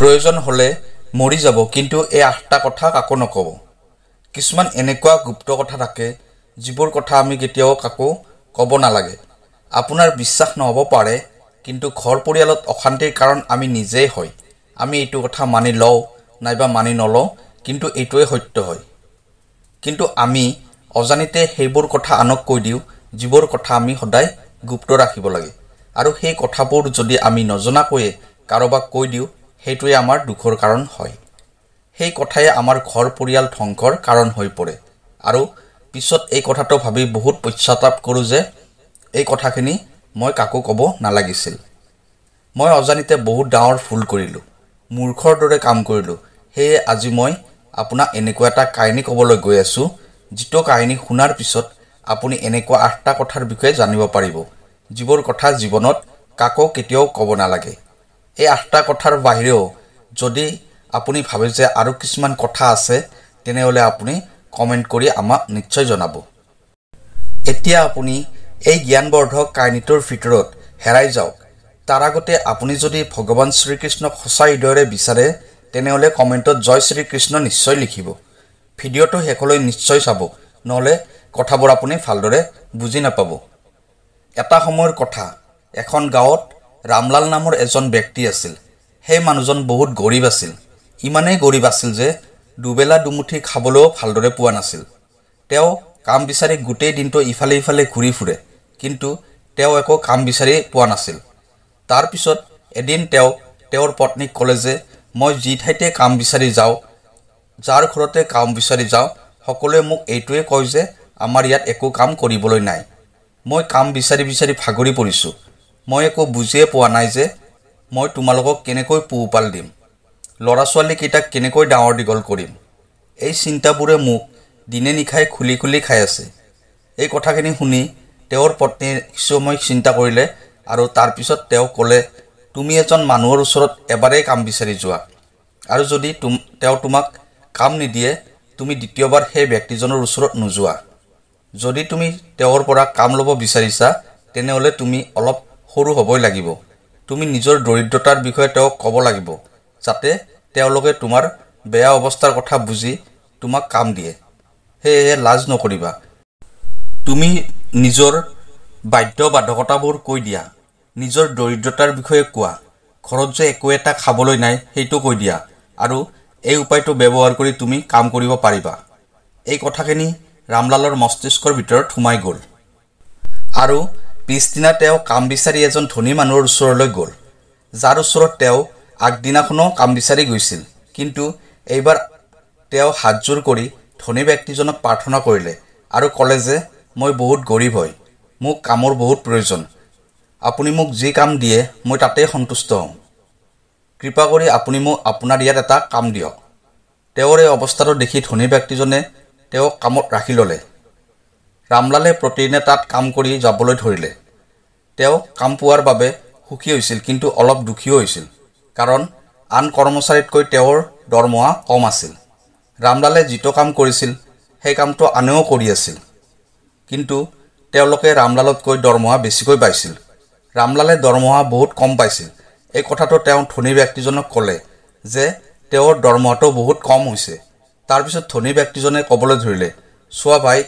প্ৰয়োজন হ'লে মৰি যাব কিন্তু এই আঠটা কথা কাকো নক'ব কিছুমান এনেকুৱা গুপ্ত কথা থাকে যিবোৰ কথা আমি কেতিয়াও কাকো ক'ব নালাগে আপোনাৰ বিশ্বাস নহ'ব পাৰে কিন্তু ঘৰ পৰিয়ালত অশান্তিৰ কাৰণ আমি নিজেই হয় আমি এইটো কথা মানি লওঁ নাইবা মানি নলওঁ কিন্তু এইটোৱে সত্য হয় কিন্তু আমি অজানিতে সেইবোৰ কথা আনক কৈ দিওঁ যিবোৰ কথা আমি সদায় গুপ্ত ৰাখিব লাগে আৰু সেই কথাবোৰ যদি আমি নজনাকৈয়ে কাৰোবাক কৈ দিওঁ সেইটোৱে আমাৰ দুখৰ কাৰণ হয় সেই কথাই আমাৰ ঘৰ পৰিয়াল ধ্বংসৰ কাৰণ হৈ পৰে আৰু পিছত এই কথাটো ভাবি বহুত পশ্চাতাপ কৰোঁ যে এই কথাখিনি মই কাকো ক'ব নালাগিছিল মই অজানিতে বহুত ডাঙৰ ফুল কৰিলোঁ মূৰ্খৰ দৰে কাম কৰিলোঁ সেয়ে আজি মই আপোনাক এনেকুৱা এটা কাহিনী ক'বলৈ গৈ আছোঁ যিটো কাহিনী শুনাৰ পিছত আপুনি এনেকুৱা আঠটা কথাৰ বিষয়ে জানিব পাৰিব যিবোৰ কথা জীৱনত কাকো কেতিয়াও ক'ব নালাগে এই আঠটা কথাৰ বাহিৰেও যদি আপুনি ভাবে যে আৰু কিছুমান কথা আছে তেনেহ'লে আপুনি কমেণ্ট কৰি আমাক নিশ্চয় জনাব এতিয়া আপুনি এই জ্ঞানবৰ্ধক কাহিনীটোৰ ভিতৰত হেৰাই যাওক তাৰ আগতে আপুনি যদি ভগৱান শ্ৰীকৃষ্ণক সঁচা হৃদয়ৰে বিচাৰে তেনেহ'লে কমেণ্টত জয় শ্ৰীকৃষ্ণ নিশ্চয় লিখিব ভিডিঅ'টো শেষলৈ নিশ্চয় চাব নহ'লে কথাবোৰ আপুনি ভালদৰে বুজি নাপাব এটা সময়ৰ কথা এখন গাঁৱত ৰামলাল নামৰ এজন ব্যক্তি আছিল সেই মানুহজন বহুত গৰীব আছিল ইমানেই গৰীব আছিল যে দুবেলা দুমুঠি খাবলৈও ভালদৰে পোৱা নাছিল তেওঁ কাম বিচাৰি গোটেই দিনটো ইফালে ইফালে ঘূৰি ফুৰে কিন্তু তেওঁ একো কাম বিচাৰি পোৱা নাছিল তাৰপিছত এদিন তেওঁ তেওঁৰ পত্নীক ক'লে যে মই যি ঠাইতে কাম বিচাৰি যাওঁ যাৰ ঘৰতে কাম বিচাৰি যাওঁ সকলোৱে মোক এইটোৱে কয় যে আমাৰ ইয়াত একো কাম কৰিবলৈ নাই মই কাম বিচাৰি বিচাৰি ভাগৰি পৰিছোঁ মই একো বুজিয়ে পোৱা নাই যে মই তোমালোকক কেনেকৈ পোহপাল দিম ল'ৰা ছোৱালীকেইটাক কেনেকৈ ডাঙৰ দীঘল কৰিম এই চিন্তাবোৰে মোক দিনে নিশাই খুলি খুলি খাই আছে এই কথাখিনি শুনি তেওঁৰ পত্নীয়ে কিছু সময় চিন্তা কৰিলে আৰু তাৰপিছত তেওঁ ক'লে তুমি এজন মানুহৰ ওচৰত এবাৰেই কাম বিচাৰি যোৱা আৰু যদি তুম তেওঁ তোমাক কাম নিদিয়ে তুমি দ্বিতীয়বাৰ সেই ব্যক্তিজনৰ ওচৰত নোযোৱা যদি তুমি তেওঁৰ পৰা কাম ল'ব বিচাৰিছা তেনেহ'লে তুমি অলপ সৰু হ'বই লাগিব তুমি নিজৰ দৰিদ্ৰতাৰ বিষয়ে তেওঁক ক'ব লাগিব যাতে তেওঁলোকে তোমাৰ বেয়া অৱস্থাৰ কথা বুজি তোমাক কাম দিয়ে সেয়েহে লাজ নকৰিবা তুমি নিজৰ বাধ্য বাধকতাবোৰ কৈ দিয়া নিজৰ দৰিদ্ৰতাৰ বিষয়ে কোৱা ঘৰত যে একো এটা খাবলৈ নাই সেইটো কৈ দিয়া আৰু এই উপায়টো ব্যৱহাৰ কৰি তুমি কাম কৰিব পাৰিবা এই কথাখিনি ৰামলালৰ মস্তিষ্কৰ ভিতৰত সোমাই গ'ল আৰু পিছদিনা তেওঁ কাম বিচাৰি এজন ধনী মানুহৰ ওচৰলৈ গ'ল যাৰ ওচৰত তেওঁ আগদিনাখনো কাম বিচাৰি গৈছিল কিন্তু এইবাৰ তেওঁ হাতযোৰ কৰি ধনী ব্যক্তিজনক প্ৰাৰ্থনা কৰিলে আৰু ক'লে যে মই বহুত গৰীব হয় মোক কামৰ বহুত প্ৰয়োজন আপুনি মোক যি কাম দিয়ে মই তাতেই সন্তুষ্ট হওঁ কৃপা কৰি আপুনি মোক আপোনাৰ ইয়াত এটা কাম দিয়ক তেওঁৰ এই অৱস্থাটো দেখি ধনী ব্যক্তিজনে তেওঁক কামত ৰাখি ল'লে ৰামলালে প্ৰতিদিনে তাত কাম কৰি যাবলৈ ধৰিলে তেওঁ কাম পোৱাৰ বাবে সুখী হৈছিল কিন্তু অলপ দুখীও হৈছিল কাৰণ আন কৰ্মচাৰীতকৈ তেওঁৰ দৰমহা কম আছিল ৰামলালে যিটো কাম কৰিছিল সেই কামটো আনেও কৰি আছিল কিন্তু তেওঁলোকে ৰামলালতকৈ দৰমহা বেছিকৈ পাইছিল ৰামলালে দৰমহা বহুত কম পাইছিল এই কথাটো তেওঁ ধনী ব্যক্তিজনক ক'লে যে তেওঁৰ দৰমহাটো বহুত কম হৈছে তাৰপিছত ধনী ব্যক্তিজনে ক'বলৈ ধৰিলে চোৱা ভাই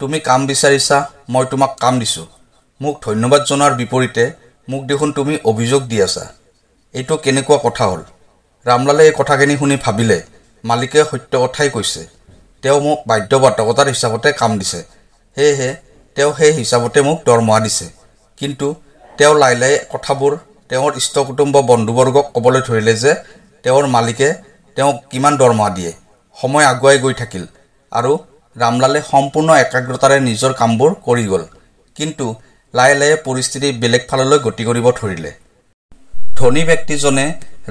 তুমি কাম বিচাৰিছা মই তোমাক কাম দিছোঁ মোক ধন্যবাদ জনোৱাৰ বিপৰীতে মোক দেখোন তুমি অভিযোগ দি আছা এইটো কেনেকুৱা কথা হ'ল ৰামলালে এই কথাখিনি শুনি ভাবিলে মালিকে সত্য কথাই কৈছে তেওঁ মোক বাধ্যবাধকতাৰ হিচাপতে কাম দিছে সেয়েহে তেওঁ সেই হিচাপতে মোক দৰমহা দিছে কিন্তু তেওঁ লাই লাই কথাবোৰ তেওঁৰ ইষ্ট কুটুম্ব বন্ধুবৰ্গক ক'বলৈ ধৰিলে যে তেওঁৰ মালিকে তেওঁক কিমান দৰমহা দিয়ে সময় আগুৱাই গৈ থাকিল আৰু ৰামলালে সম্পূৰ্ণ একাগ্ৰতাৰে নিজৰ কামবোৰ কৰি গ'ল কিন্তু লাহে লাহে পৰিস্থিতি বেলেগ ফাললৈ গতি কৰিব ধৰিলে ধনী ব্যক্তিজনে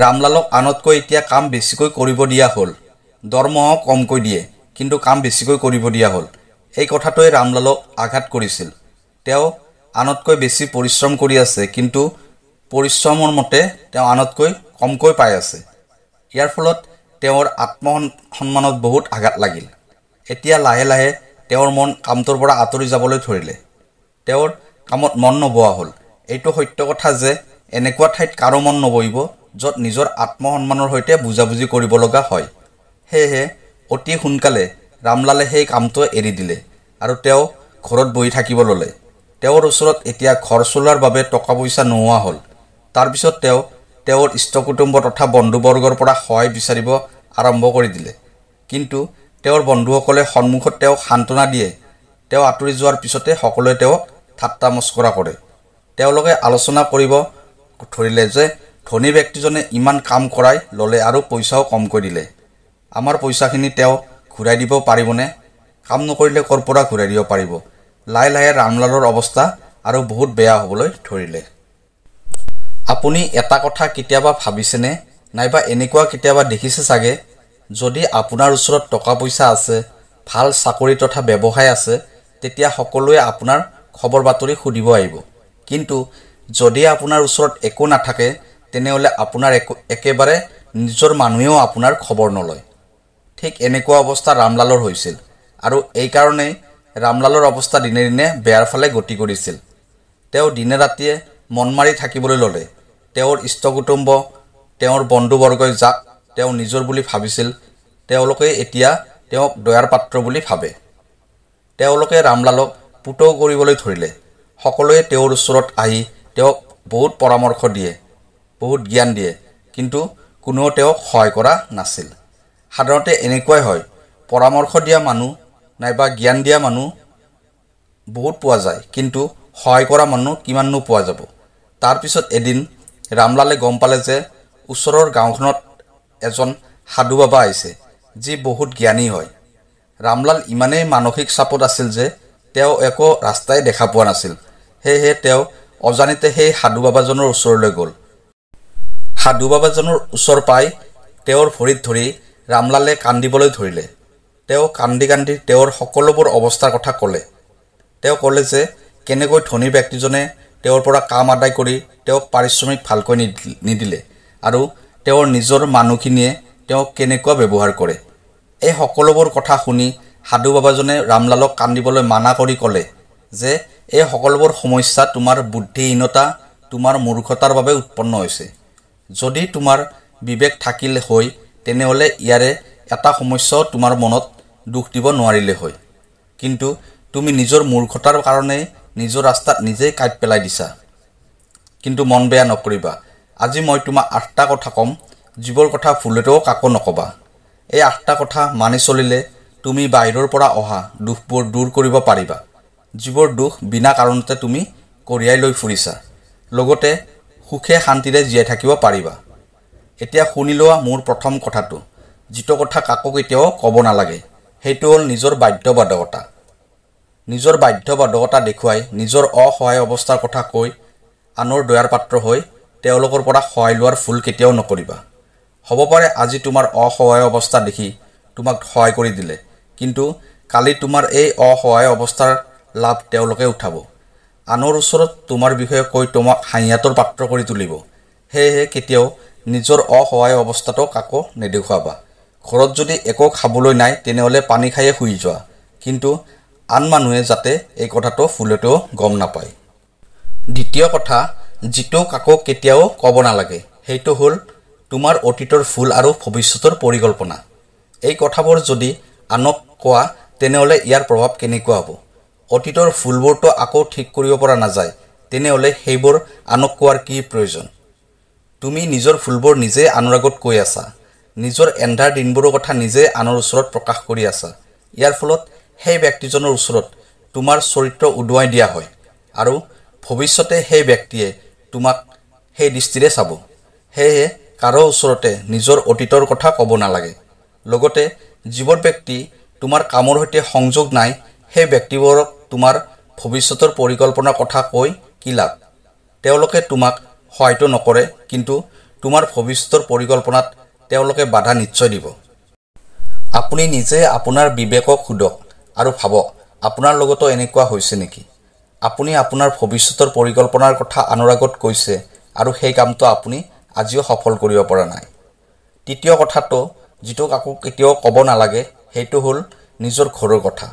ৰামলালক আনতকৈ এতিয়া কাম বেছিকৈ কৰিব দিয়া হ'ল দৰমহাও কমকৈ দিয়ে কিন্তু কাম বেছিকৈ কৰিব দিয়া হ'ল এই কথাটোৱে ৰামলালক আঘাত কৰিছিল তেওঁ আনতকৈ বেছি পৰিশ্ৰম কৰি আছে কিন্তু পৰিশ্ৰমৰ মতে তেওঁ আনতকৈ কমকৈ পাই আছে ইয়াৰ ফলত তেওঁৰ আত্মসন্মানত বহুত আঘাত লাগিল এতিয়া লাহে লাহে তেওঁৰ মন কামটোৰ পৰা আঁতৰি যাবলৈ ধৰিলে তেওঁৰ কামত মন নবহা হ'ল এইটো সত্য কথা যে এনেকুৱা ঠাইত কাৰো মন নবহিব য'ত নিজৰ আত্মসন্মানৰ সৈতে বুজাবুজি কৰিব লগা হয় সেয়েহে অতি সোনকালে ৰামলালে সেই কামটো এৰি দিলে আৰু তেওঁ ঘৰত বহি থাকিব ল'লে তেওঁৰ ওচৰত এতিয়া ঘৰ চলোৱাৰ বাবে টকা পইচা নোহোৱা হ'ল তাৰপিছত তেওঁ তেওঁৰ ইষ্ট কুটুম্ব তথা বন্ধুবৰ্গৰ পৰা সহায় বিচাৰিব আৰম্ভ কৰি দিলে কিন্তু তেওঁৰ বন্ধুসকলে সন্মুখত তেওঁক সান্ত্বনা দিয়ে তেওঁ আঁতৰি যোৱাৰ পিছতে সকলোৱে তেওঁক ঠাট্টা মস্কৰা কৰে তেওঁলোকে আলোচনা কৰিব ধৰিলে যে ধনী ব্যক্তিজনে ইমান কাম কৰাই ল'লে আৰু পইচাও কমকৈ দিলে আমাৰ পইচাখিনি তেওঁ ঘূৰাই দিব পাৰিবনে কাম নকৰিলে ক'ৰ পৰা ঘূৰাই দিব পাৰিব লাহে লাহে ৰামলালৰ অৱস্থা আৰু বহুত বেয়া হ'বলৈ ধৰিলে আপুনি এটা কথা কেতিয়াবা ভাবিছেনে নাইবা এনেকুৱা কেতিয়াবা দেখিছে চাগে যদি আপোনাৰ ওচৰত টকা পইচা আছে ভাল চাকৰি তথা ব্যৱসায় আছে তেতিয়া সকলোৱে আপোনাৰ খবৰ বাতৰি সুধিব আহিব কিন্তু যদি আপোনাৰ ওচৰত একো নাথাকে তেনেহ'লে আপোনাৰ একো একেবাৰে নিজৰ মানুহেও আপোনাৰ খবৰ নলয় ঠিক এনেকুৱা অৱস্থা ৰামলালৰ হৈছিল আৰু এইকাৰণেই ৰামলালৰ অৱস্থা দিনে দিনে বেয়াৰ ফালে গতি কৰিছিল তেওঁ দিনে ৰাতিয়ে মন মাৰি থাকিবলৈ ল'লে তেওঁৰ ইষ্ট কুটুম্ব তেওঁৰ বন্ধুবৰ্গই যাক তেওঁ নিজৰ বুলি ভাবিছিল তেওঁলোকে এতিয়া তেওঁক দয়াৰ পাত্ৰ বুলি ভাবে তেওঁলোকে ৰামলালক পুতৌ কৰিবলৈ ধৰিলে সকলোৱে তেওঁৰ ওচৰত আহি তেওঁক বহুত পৰামৰ্শ দিয়ে বহুত জ্ঞান দিয়ে কিন্তু কোনেও তেওঁক সহায় কৰা নাছিল সাধাৰণতে এনেকুৱাই হয় পৰামৰ্শ দিয়া মানুহ নাইবা জ্ঞান দিয়া মানুহ বহুত পোৱা যায় কিন্তু সহায় কৰা মানুহ কিমাননো পোৱা যাব তাৰপিছত এদিন ৰামলালে গম পালে যে ওচৰৰ গাঁওখনত এজন সাধু বাবা আহিছে যি বহুত জ্ঞানী হয় ৰামলাল ইমানেই মানসিক চাপত আছিল যে তেওঁ একো ৰাস্তাই দেখা পোৱা নাছিল সেয়েহে তেওঁ অজানিতে সেই সাধু বাবাজনৰ ওচৰলৈ গ'ল সাধু বাবাজনৰ ওচৰ পাই তেওঁৰ ভৰিত ধৰি ৰামলালে কান্দিবলৈ ধৰিলে তেওঁ কান্দি কান্দি তেওঁৰ সকলোবোৰ অৱস্থাৰ কথা ক'লে তেওঁ ক'লে যে কেনেকৈ ধনী ব্যক্তিজনে তেওঁৰ পৰা কাম আদায় কৰি তেওঁক পাৰিশ্ৰমিক ভালকৈ নিদিলে আৰু তেওঁৰ নিজৰ মানুহখিনিয়ে তেওঁক কেনেকুৱা ব্যৱহাৰ কৰে এই সকলোবোৰ কথা শুনি সাধু বাবাজনে ৰামলালক কান্দিবলৈ মানা কৰি ক'লে যে এই সকলোবোৰ সমস্যা তোমাৰ বুদ্ধিহীনতা তোমাৰ মূৰ্খতাৰ বাবে উৎপন্ন হৈছে যদি তোমাৰ বিবেক থাকিলে হয় তেনেহ'লে ইয়াৰে এটা সমস্যাও তোমাৰ মনত দুখ দিব নোৱাৰিলে হয় কিন্তু তুমি নিজৰ মূৰ্খতাৰ কাৰণেই নিজৰ ৰাস্তাত নিজেই কাঁইট পেলাই দিছা কিন্তু মন বেয়া নকৰিবা আজি মই তোমাক আঠটা কথা ক'ম যিবোৰ কথা ভুলেতো কাকো নক'বা এই আঠটা কথা মানি চলিলে তুমি বাহিৰৰ পৰা অহা দুখবোৰ দূৰ কৰিব পাৰিবা যিবোৰ দুখ বিনা কাৰণতে তুমি কঢ়িয়াই লৈ ফুৰিছা লগতে সুখে শান্তিৰে জীয়াই থাকিব পাৰিবা এতিয়া শুনি লোৱা মোৰ প্ৰথম কথাটো যিটো কথা কাকো কেতিয়াও ক'ব নালাগে সেইটো হ'ল নিজৰ বাধ্যবাধকতা নিজৰ বাধ্যবাধকতা দেখুৱাই নিজৰ অসহায় অৱস্থাৰ কথা কৈ আনৰ দয়াৰ পাত্ৰ হৈ তেওঁলোকৰ পৰা সহায় লোৱাৰ ভুল কেতিয়াও নকৰিবা হ'ব পাৰে আজি তোমাৰ অসহায় অৱস্থা দেখি তোমাক সহায় কৰি দিলে কিন্তু কালি তোমাৰ এই অসহায় অৱস্থাৰ লাভ তেওঁলোকে উঠাব আনৰ ওচৰত তোমাৰ বিষয়ে কৈ তোমাক হাঁহিয়াতৰ পাত্ৰ কৰি তুলিব সেয়েহে কেতিয়াও নিজৰ অসহায় অৱস্থাটো কাকো নেদেখুৱাবা ঘৰত যদি একো খাবলৈ নাই তেনেহ'লে পানী খায়ে শুই যোৱা কিন্তু আন মানুহে যাতে এই কথাটো ভুলতেও গম নাপায় দ্বিতীয় কথা যিটো কাকো কেতিয়াও ক'ব নালাগে সেইটো হ'ল তোমাৰ অতীতৰ ভুল আৰু ভৱিষ্যতৰ পৰিকল্পনা এই কথাবোৰ যদি আনক কোৱা তেনেহ'লে ইয়াৰ প্ৰভাৱ কেনেকুৱা হ'ব অতীতৰ ভুলবোৰতো আকৌ ঠিক কৰিব পৰা নাযায় তেনেহ'লে সেইবোৰ আনক কোৱাৰ কি প্ৰয়োজন তুমি নিজৰ ভুলবোৰ নিজে আনৰ আগত কৈ আছা নিজৰ এন্ধাৰ দিনবোৰৰ কথা নিজে আনৰ ওচৰত প্ৰকাশ কৰি আছা ইয়াৰ ফলত সেই ব্যক্তিজনৰ ওচৰত তোমাৰ চৰিত্ৰ উদুৱাই দিয়া হয় আৰু ভৱিষ্যতে সেই ব্যক্তিয়ে তোমাক সেই দৃষ্টিৰে চাব সেয়েহে কাৰো ওচৰতে নিজৰ অতীতৰ কথা ক'ব নালাগে লগতে যিবোৰ ব্যক্তি তোমাৰ কামৰ সৈতে সংযোগ নাই সেই ব্যক্তিবোৰক তোমাৰ ভৱিষ্যতৰ পৰিকল্পনাৰ কথা কৈ কি লাভ তেওঁলোকে তোমাক সহায়টো নকৰে কিন্তু তোমাৰ ভৱিষ্যতৰ পৰিকল্পনাত তেওঁলোকে বাধা নিশ্চয় দিব আপুনি নিজে আপোনাৰ বিবেকক সোধক আৰু ভাবক আপোনাৰ লগতো এনেকুৱা হৈছে নেকি আপুনি আপোনাৰ ভৱিষ্যতৰ পৰিকল্পনাৰ কথা আনৰ আগত কৈছে আৰু সেই কামটো আপুনি আজিও সফল কৰিব পৰা নাই তৃতীয় কথাটো যিটো কাকো কেতিয়াও ক'ব নালাগে সেইটো হ'ল নিজৰ ঘৰৰ কথা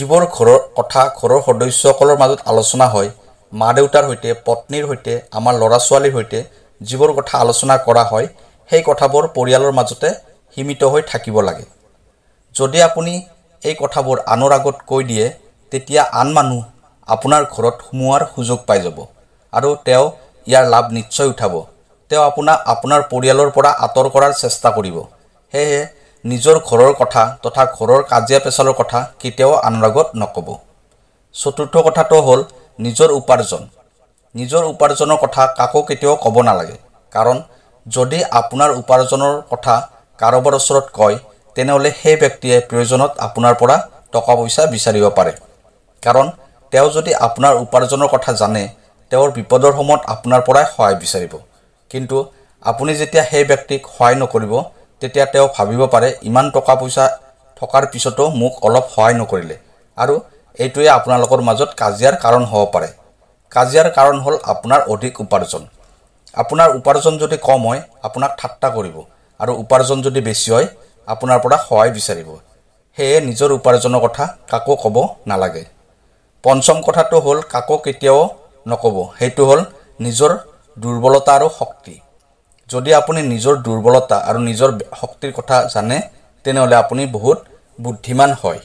যিবোৰ ঘৰৰ কথা ঘৰৰ সদস্যসকলৰ মাজত আলোচনা হয় মা দেউতাৰ সৈতে পত্নীৰ সৈতে আমাৰ ল'ৰা ছোৱালীৰ সৈতে যিবোৰ কথা আলোচনা কৰা হয় সেই কথাবোৰ পৰিয়ালৰ মাজতে সীমিত হৈ থাকিব লাগে যদি আপুনি এই কথাবোৰ আনৰ আগত কৈ দিয়ে তেতিয়া আন মানুহ আপোনাৰ ঘৰত সোমোৱাৰ সুযোগ পাই যাব আৰু তেওঁ ইয়াৰ লাভ নিশ্চয় উঠাব তেওঁ আপোনাক আপোনাৰ পৰিয়ালৰ পৰা আঁতৰ কৰাৰ চেষ্টা কৰিব সেয়েহে নিজৰ ঘৰৰ কথা তথা ঘৰৰ কাজিয়া পেচালৰ কথা কেতিয়াও আনৰ আগত নক'ব চতুৰ্থ কথাটো হ'ল নিজৰ উপাৰ্জন নিজৰ উপাৰ্জনৰ কথা কাকো কেতিয়াও ক'ব নালাগে কাৰণ যদি আপোনাৰ উপাৰ্জনৰ কথা কাৰোবাৰ ওচৰত কয় তেনেহ'লে সেই ব্যক্তিয়ে প্ৰয়োজনত আপোনাৰ পৰা টকা পইচা বিচাৰিব পাৰে কাৰণ তেওঁ যদি আপোনাৰ উপাৰ্জনৰ কথা জানে তেওঁৰ বিপদৰ সময়ত আপোনাৰ পৰাই সহায় বিচাৰিব কিন্তু আপুনি যেতিয়া সেই ব্যক্তিক সহায় নকৰিব তেতিয়া তেওঁ ভাবিব পাৰে ইমান টকা পইচা থকাৰ পিছতো মোক অলপ সহায় নকৰিলে আৰু এইটোৱে আপোনালোকৰ মাজত কাজিয়াৰ কাৰণ হ'ব পাৰে কাজিয়াৰ কাৰণ হ'ল আপোনাৰ অধিক উপাৰ্জন আপোনাৰ উপাৰ্জন যদি কম হয় আপোনাক ঠাট্টা কৰিব আৰু উপাৰ্জন যদি বেছি হয় আপোনাৰ পৰা সহায় বিচাৰিব সেয়ে নিজৰ উপাৰ্জনৰ কথা কাকো ক'ব নালাগে পঞ্চম কথাটো হ'ল কাকো কেতিয়াও নক'ব সেইটো হ'ল নিজৰ দুৰ্বলতা আৰু শক্তি যদি আপুনি নিজৰ দুৰ্বলতা আৰু নিজৰ শক্তিৰ কথা জানে তেনেহ'লে আপুনি বহুত বুদ্ধিমান হয়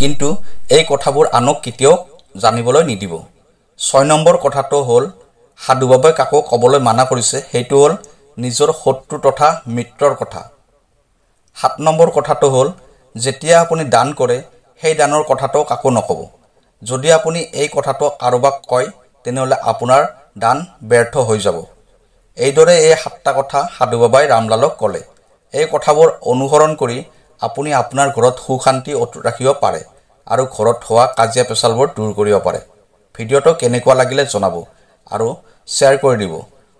কিন্তু এই কথাবোৰ আনক কেতিয়াও জানিবলৈ নিদিব ছয় নম্বৰ কথাটো হ'ল সাধুবাবে কাকো ক'বলৈ মানা কৰিছে সেইটো হ'ল নিজৰ শত্ৰু তথা মিত্ৰৰ কথা সাত নম্বৰ কথাটো হ'ল যেতিয়া আপুনি দান কৰে সেই দানৰ কথাটো কাকো নক'ব যদি আপুনি এই কথাটো কাৰোবাক কয় তেনেহ'লে আপোনাৰ দান ব্যৰ্থ হৈ যাব এইদৰে এই সাতটা কথা সাধু বাবাই ৰামলালক ক'লে এই কথাবোৰ অনুসৰণ কৰি আপুনি আপোনাৰ ঘৰত সু শান্তি অটুট ৰাখিব পাৰে আৰু ঘৰত হোৱা কাজিয়া পেচালবোৰ দূৰ কৰিব পাৰে ভিডিঅ'টো কেনেকুৱা লাগিলে জনাব আৰু শ্বেয়াৰ কৰি দিব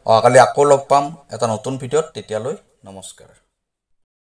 অহাকালি আকৌ লগ পাম এটা নতুন ভিডিঅ'ত তেতিয়ালৈ নমস্কাৰ